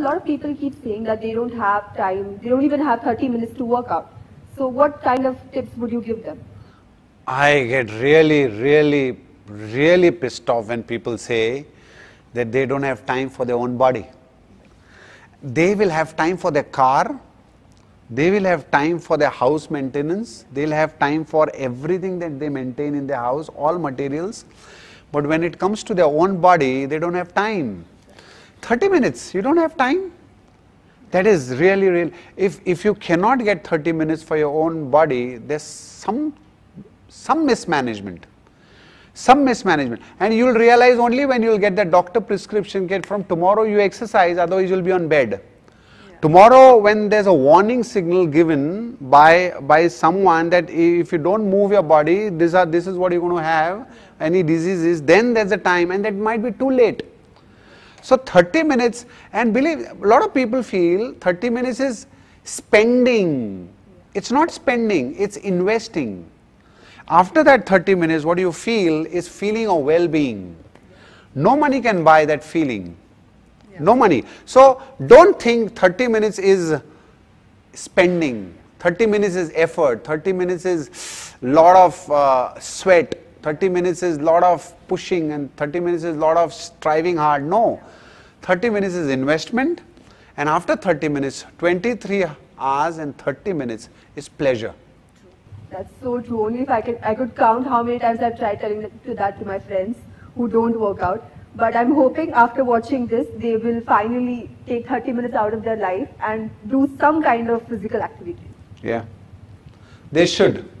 a lot of people keep saying that they don't have time, they don't even have 30 minutes to work out. So what kind of tips would you give them? I get really, really, really pissed off when people say that they don't have time for their own body. They will have time for their car, they will have time for their house maintenance, they'll have time for everything that they maintain in their house, all materials. But when it comes to their own body, they don't have time. 30 minutes, you don't have time. That is really, real. If, if you cannot get 30 minutes for your own body, there's some, some mismanagement. Some mismanagement. And you'll realize only when you'll get the doctor prescription Get from tomorrow you exercise, otherwise you'll be on bed. Tomorrow when there's a warning signal given by, by someone that if you don't move your body, are, this is what you're going to have, any diseases, then there's a time and that might be too late. So 30 minutes and believe a lot of people feel 30 minutes is spending. It's not spending, it's investing. After that 30 minutes, what you feel is feeling of well-being. No money can buy that feeling. No money. So don't think 30 minutes is spending. 30 minutes is effort. 30 minutes is lot of uh, sweat. 30 minutes is lot of pushing and 30 minutes is lot of striving hard. No. 30 minutes is investment and after 30 minutes, 23 hours and 30 minutes is pleasure. That's so true. Only if I could, I could count how many times I've tried telling that to, that to my friends who don't work out. But I'm hoping after watching this, they will finally take 30 minutes out of their life and do some kind of physical activity. Yeah, they should.